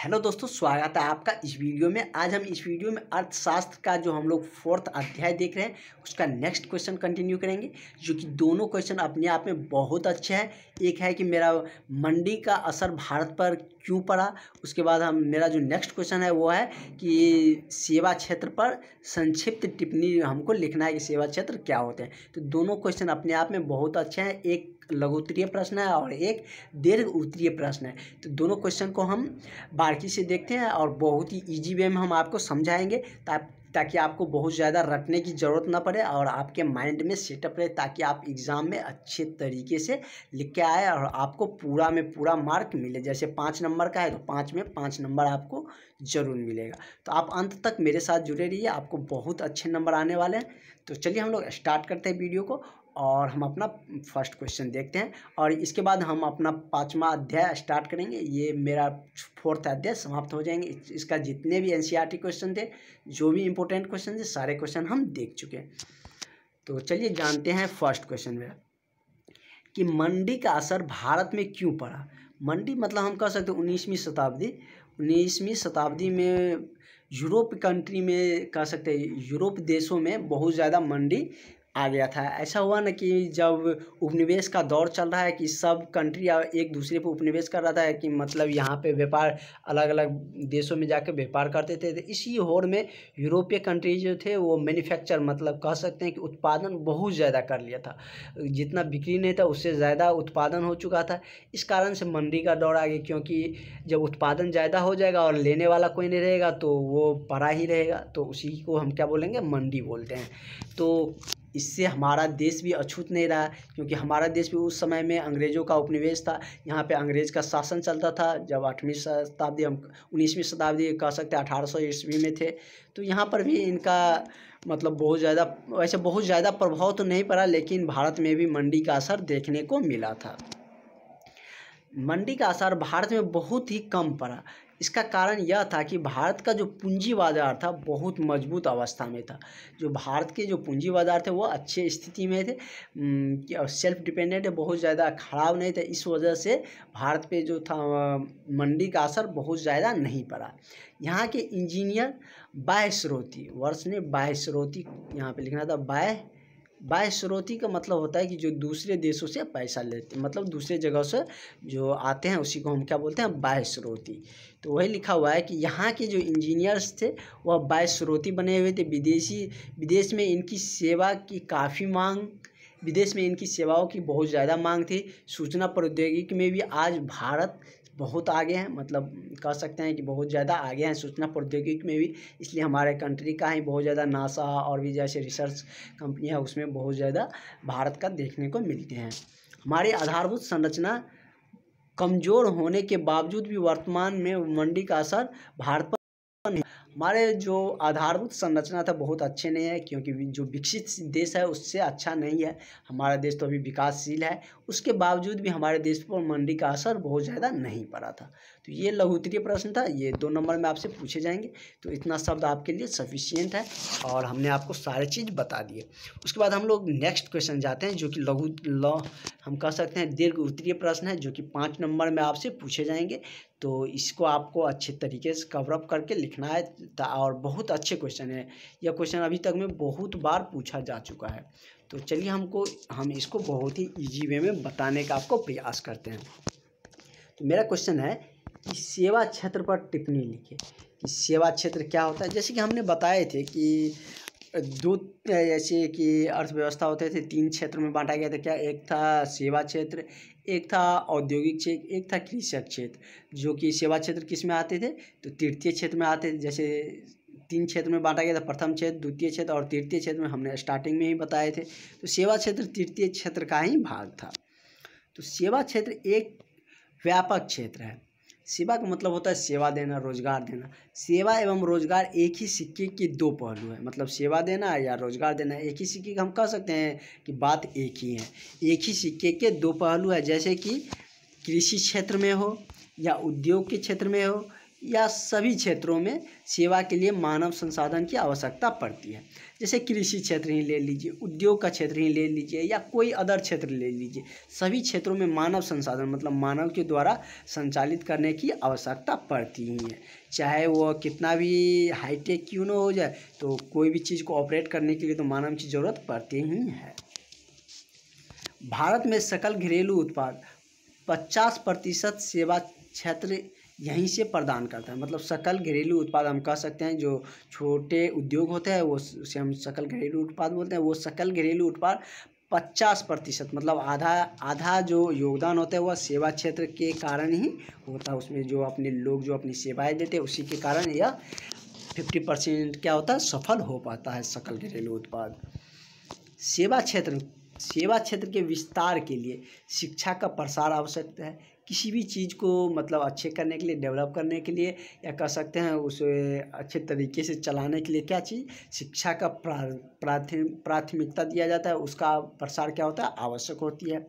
hello दोस्तों स्वागत है आपका इस वीडियो में आज हम इस वीडियो में अर्थशास्त्र का जो हम लोग फोर्थ अध्याय देख रहे हैं उसका नेक्स्ट क्वेश्चन कंटिन्यू करेंगे जो कि दोनों क्वेश्चन अपने आप में बहुत अच्छे हैं एक है कि मेरा मंडी का असर भारत पर क्यों पढ़ा उसके बाद हम मेरा जो नेक्स्ट क्वेश्चन है वो है कि सेवा क्षेत्र पर संक्षिप्त टिप्पणी हमको लिखना है कि सेवा क्षेत्र क्या होते हैं तो दोनों क्वेश्चन अपने आप में बहुत अच्छे हैं एक लघु उत्तरीय प्रश्न है और एक दीर्घ उत्तरीय प्रश्न है तो दोनों क्वेश्चन को हम बारीकी से देखते हैं और बहुत ही ईजी वे में हम आपको समझाएँगे ताकि आपको बहुत ज़्यादा रटने की ज़रूरत ना पड़े और आपके माइंड में सेटअप रहे ताकि आप एग्ज़ाम में अच्छे तरीके से लिख के आए और आपको पूरा में पूरा मार्क मिले जैसे पाँच नंबर का है तो पाँच में पाँच नंबर आपको ज़रूर मिलेगा तो आप अंत तक मेरे साथ जुड़े रहिए आपको बहुत अच्छे नंबर आने वाले हैं तो चलिए हम लोग स्टार्ट करते हैं वीडियो को और हम अपना फर्स्ट क्वेश्चन देखते हैं और इसके बाद हम अपना पाँचवा अध्याय स्टार्ट करेंगे ये मेरा फोर्थ अध्याय समाप्त हो जाएंगे इसका जितने भी एनसीईआरटी e क्वेश्चन थे जो भी इम्पोर्टेंट क्वेश्चन थे सारे क्वेश्चन हम देख चुके हैं तो चलिए जानते हैं फर्स्ट क्वेश्चन मेरा कि मंडी का असर भारत में क्यों पड़ा मंडी मतलब हम कह सकते हैं उन्नीसवीं शताब्दी उन्नीसवीं शताब्दी में यूरोप कंट्री में कह सकते हैं यूरोप देशों में बहुत ज़्यादा मंडी आ गया था ऐसा हुआ ना कि जब उपनिवेश का दौर चल रहा है कि सब कंट्री एक दूसरे पर उपनिवेश कर रहा था कि मतलब यहाँ पे व्यापार अलग अलग देशों में जाकर व्यापार करते थे तो इसी होड़ में यूरोपीय कंट्री जो थे वो मैन्युफैक्चर मतलब कह सकते हैं कि उत्पादन बहुत ज़्यादा कर लिया था जितना बिक्री नहीं था उससे ज़्यादा उत्पादन हो चुका था इस कारण से मंदी का दौर आ गया क्योंकि जब उत्पादन ज़्यादा हो जाएगा और लेने वाला कोई नहीं रहेगा तो वो पड़ा ही रहेगा तो उसी को हम क्या बोलेंगे मंडी बोलते हैं तो इससे हमारा देश भी अछूत नहीं रहा क्योंकि हमारा देश भी उस समय में अंग्रेज़ों का उपनिवेश था यहाँ पे अंग्रेज़ का शासन चलता था जब आठवीं शताब्दी हम उन्नीसवीं शताब्दी कह सकते हैं अठारह सौ ईस्वी में थे तो यहाँ पर भी इनका मतलब बहुत ज़्यादा वैसे बहुत ज़्यादा प्रभाव तो नहीं पड़ा लेकिन भारत में भी मंडी का असर देखने को मिला था मंडी का असर भारत में बहुत ही कम पड़ा इसका कारण यह था कि भारत का जो पूंजी बाज़ार था बहुत मजबूत अवस्था में था जो भारत के जो पूंजी बाज़ार थे वो अच्छे स्थिति में थे सेल्फ डिपेंडेंट बहुत ज़्यादा खराब नहीं थे इस वजह से भारत पे जो था मंडी का असर बहुत ज़्यादा नहीं पड़ा यहाँ के इंजीनियर बाय स्रोती वर्ष ने बाय स्रोती यहाँ पे लिखना था बाय स्रोती का मतलब होता है कि जो दूसरे देशों से पैसा लेते मतलब दूसरे जगह से जो आते हैं उसी को हम क्या बोलते हैं स्रोती तो वही लिखा हुआ है कि यहाँ के जो इंजीनियर्स थे वह स्रोती बने हुए थे विदेशी विदेश में इनकी सेवा की काफ़ी मांग विदेश में इनकी सेवाओं की बहुत ज़्यादा मांग थी सूचना प्रौद्योगिकी में भी आज भारत बहुत आगे हैं मतलब कह सकते हैं कि बहुत ज़्यादा आगे हैं सूचना प्रौद्योगिकी में भी इसलिए हमारे कंट्री का ही बहुत ज़्यादा नासा और भी जैसे रिसर्च कंपनी है उसमें बहुत ज़्यादा भारत का देखने को मिलते हैं हमारी आधारभूत संरचना कमज़ोर होने के बावजूद भी वर्तमान में मंडी का असर भारत पर हमारे जो आधारभूत संरचना था बहुत अच्छे नहीं है क्योंकि जो विकसित देश है उससे अच्छा नहीं है हमारा देश तो अभी विकासशील है उसके बावजूद भी हमारे देश पर मंडी का असर बहुत ज़्यादा नहीं पड़ा था तो ये लघु उत्तरीय प्रश्न था ये दो नंबर में आपसे पूछे जाएंगे तो इतना शब्द आपके लिए सफिशियंट है और हमने आपको सारे चीज़ बता दिए उसके बाद हम लोग नेक्स्ट क्वेश्चन जाते हैं जो कि लघु हम कह सकते हैं दीर्घ उत्तरीय प्रश्न है जो कि पाँच नंबर में आपसे पूछे जाएंगे तो इसको आपको अच्छे तरीके से कवरअप करके लिखना है और बहुत अच्छे क्वेश्चन है यह क्वेश्चन अभी तक में बहुत बार पूछा जा चुका है तो चलिए हमको हम इसको बहुत ही ईजी वे में बताने का आपको प्रयास करते हैं तो मेरा क्वेश्चन है कि सेवा क्षेत्र पर टिप्पणी लिखे कि सेवा क्षेत्र क्या होता है जैसे कि हमने बताए थे कि दो जैसे कि अर्थव्यवस्था होते थे तीन क्षेत्र में बांटा गया था क्या एक था सेवा क्षेत्र एक था औद्योगिक क्षेत्र एक था कृषक क्षेत्र जो कि सेवा क्षेत्र किस में आते थे तो तृतीय क्षेत्र में आते थे जैसे तीन क्षेत्र में बांटा गया था प्रथम क्षेत्र द्वितीय क्षेत्र और तृतीय क्षेत्र में हमने स्टार्टिंग में ही बताए थे तो सेवा क्षेत्र तृतीय क्षेत्र का ही भाग था तो सेवा क्षेत्र एक व्यापक क्षेत्र है सेवा का मतलब होता है सेवा देना रोजगार देना सेवा एवं रोजगार एक ही सिक्के के दो पहलू है मतलब सेवा देना या रोजगार देना एक ही सिक्के का हम कह सकते हैं कि बात एक ही है एक ही सिक्के के दो पहलू है जैसे कि कृषि क्षेत्र में हो या उद्योग के क्षेत्र में हो या सभी क्षेत्रों में सेवा के लिए मानव संसाधन की आवश्यकता पड़ती है जैसे कृषि क्षेत्र ही ले लीजिए उद्योग का क्षेत्र ही ले लीजिए या कोई अदर क्षेत्र ले लीजिए सभी क्षेत्रों में मानव संसाधन मतलब मानव के द्वारा संचालित करने की आवश्यकता पड़ती ही है चाहे वो कितना भी हाईटेक क्यों ना हो जाए तो कोई भी चीज़ को ऑपरेट करने के लिए तो मानव की ज़रूरत पड़ती ही है भारत में सकल घरेलू उत्पाद पचास प्रतिशत सेवा क्षेत्र यहीं से प्रदान करता है मतलब सकल घरेलू उत्पाद हम कह सकते हैं जो छोटे उद्योग होते हैं वो उसे हम सकल घरेलू उत्पाद बोलते हैं वो सकल घरेलू उत्पाद पचास प्रतिशत मतलब आधा आधा जो योगदान होता है वह सेवा क्षेत्र के कारण ही होता है उसमें जो अपने लोग जो अपनी सेवाएं देते हैं उसी के कारण यह फिफ्टी परसेंट क्या होता है सफल हो पाता है सकल घरेलू उत्पाद सेवा क्षेत्र सेवा क्षेत्र के विस्तार के लिए शिक्षा का प्रसार आवश्यक है किसी भी चीज़ को मतलब अच्छे करने के लिए डेवलप करने के लिए या कह सकते हैं उसे अच्छे तरीके से चलाने के लिए क्या चीज़ शिक्षा का प्राथमिक प्राथमिकता दिया जाता है उसका प्रसार क्या होता है आवश्यक होती है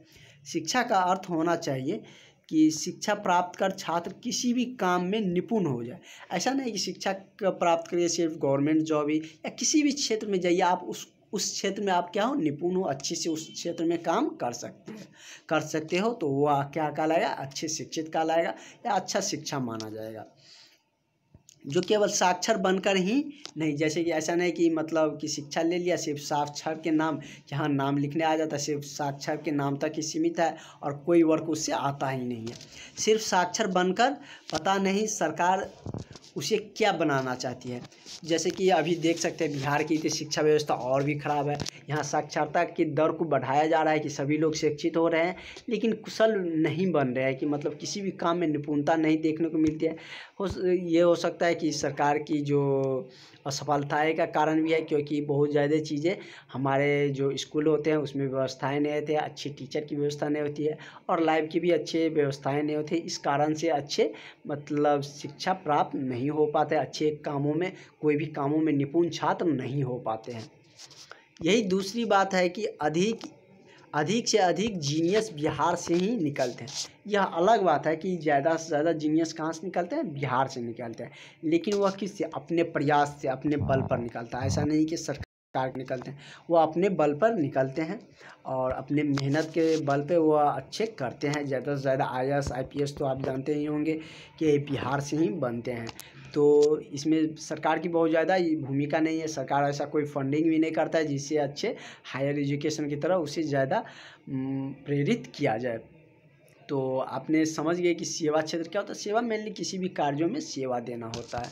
शिक्षा का अर्थ होना चाहिए कि शिक्षा प्राप्त कर छात्र किसी भी काम में निपुण हो जाए ऐसा नहीं कि शिक्षा प्राप्त करिए सिर्फ गवर्नमेंट जॉब ही या किसी भी क्षेत्र में जाइए आप उस उस क्षेत्र में आप क्या हो निपुण हो अच्छे से उस क्षेत्र में काम कर सकते हैं कर सकते हो तो वह क्या कहलाएगा अच्छे शिक्षित कहलाएगा या अच्छा शिक्षा माना जाएगा जो केवल साक्षर बनकर ही नहीं जैसे कि ऐसा नहीं कि मतलब कि शिक्षा ले लिया सिर्फ साक्षर के नाम हाँ नाम लिखने आ जाता है सिर्फ साक्षर के नाम तक ही सीमित है और कोई वर्क उससे आता ही नहीं है सिर्फ साक्षर बनकर पता नहीं सरकार उसे क्या बनाना चाहती है जैसे कि अभी देख सकते हैं बिहार की शिक्षा व्यवस्था और भी ख़राब है यहाँ साक्षरता की दर को बढ़ाया जा रहा है कि सभी लोग शिक्षित हो रहे हैं लेकिन कुशल नहीं बन रहे हैं कि मतलब किसी भी काम में निपुणता नहीं देखने को मिलती है हो ये हो सकता है कि सरकार की जो असफलताएँ का कारण भी है क्योंकि बहुत ज़्यादा चीज़ें हमारे जो स्कूल होते हैं उसमें व्यवस्थाएं नहीं होती अच्छी टीचर की व्यवस्था नहीं होती है और लाइफ की भी अच्छी व्यवस्थाएं नहीं होती इस कारण से अच्छे मतलब शिक्षा प्राप्त नहीं हो पाते अच्छे कामों में कोई भी कामों में निपुण छात्र नहीं हो पाते हैं यही दूसरी बात है कि अधिक अधिक से अधिक जीनियस बिहार से ही निकलते हैं यह अलग बात है कि ज़्यादा से ज़्यादा जीनियस कहाँ से निकलते हैं बिहार से निकलते हैं लेकिन वह किससे अपने प्रयास से अपने बल पर निकलता है ऐसा नहीं कि सरकार निकलते हैं वह अपने बल पर निकलते हैं और अपने मेहनत के बल पे वह अच्छे करते हैं ज़्यादा से ज़्यादा I S I P S तो आप जानते ही होंगे कि बिहार से ही बनते हैं तो इसमें सरकार की बहुत ज़्यादा भूमिका नहीं है सरकार ऐसा कोई फंडिंग भी नहीं करता है जिससे अच्छे हायर एजुकेशन की तरह उसे ज़्यादा प्रेरित किया जाए तो आपने समझ गए कि सेवा क्षेत्र क्या होता है सेवा मेनली किसी भी कार्यों में सेवा देना होता है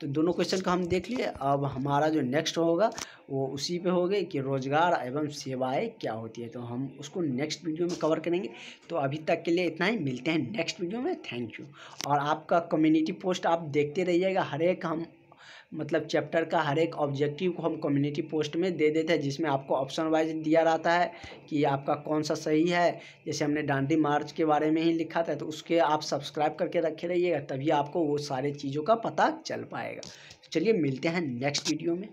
तो दोनों क्वेश्चन का हम देख लिए अब हमारा जो नेक्स्ट होगा वो उसी पे होगा कि रोज़गार एवं सेवाएं क्या होती है तो हम उसको नेक्स्ट वीडियो में कवर करेंगे तो अभी तक के लिए इतना ही मिलते हैं नेक्स्ट वीडियो में थैंक यू और आपका कम्युनिटी पोस्ट आप देखते रहिएगा हर एक हम मतलब चैप्टर का हर एक ऑब्जेक्टिव को हम कम्युनिटी पोस्ट में दे देते हैं जिसमें आपको ऑप्शन वाइज दिया रहता है कि आपका कौन सा सही है जैसे हमने डांडी मार्च के बारे में ही लिखा था तो उसके आप सब्सक्राइब करके रखे रहिएगा तभी आपको वो सारे चीज़ों का पता चल पाएगा चलिए मिलते हैं नेक्स्ट वीडियो में